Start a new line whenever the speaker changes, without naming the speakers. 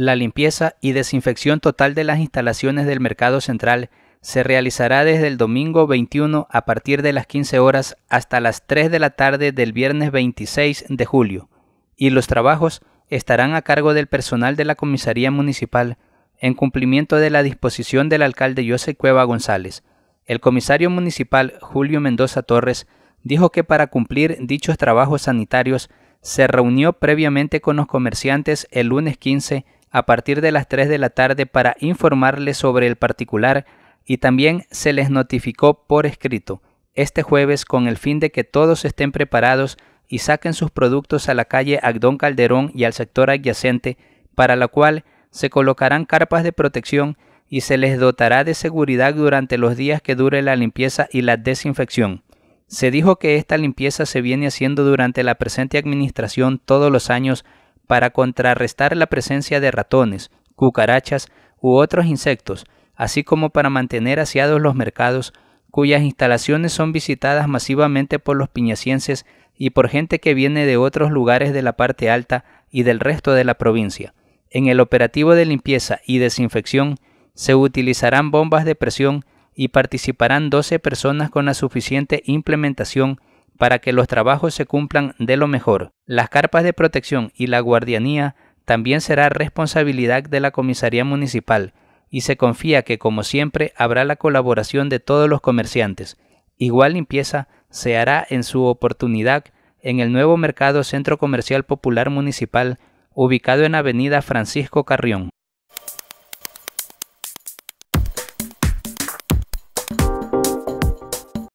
La limpieza y desinfección total de las instalaciones del Mercado Central se realizará desde el domingo 21 a partir de las 15 horas hasta las 3 de la tarde del viernes 26 de julio, y los trabajos estarán a cargo del personal de la Comisaría Municipal en cumplimiento de la disposición del alcalde José Cueva González. El comisario municipal Julio Mendoza Torres dijo que para cumplir dichos trabajos sanitarios se reunió previamente con los comerciantes el lunes 15 a partir de las 3 de la tarde para informarles sobre el particular y también se les notificó por escrito este jueves con el fin de que todos estén preparados y saquen sus productos a la calle Agdón Calderón y al sector adyacente, para la cual se colocarán carpas de protección y se les dotará de seguridad durante los días que dure la limpieza y la desinfección. Se dijo que esta limpieza se viene haciendo durante la presente administración todos los años para contrarrestar la presencia de ratones, cucarachas u otros insectos, así como para mantener aseados los mercados, cuyas instalaciones son visitadas masivamente por los piñacienses y por gente que viene de otros lugares de la parte alta y del resto de la provincia. En el operativo de limpieza y desinfección se utilizarán bombas de presión y participarán 12 personas con la suficiente implementación para que los trabajos se cumplan de lo mejor. Las carpas de protección y la guardianía también será responsabilidad de la comisaría municipal y se confía que como siempre habrá la colaboración de todos los comerciantes. Igual limpieza se hará en su oportunidad en el nuevo mercado Centro Comercial Popular Municipal ubicado en Avenida Francisco Carrión.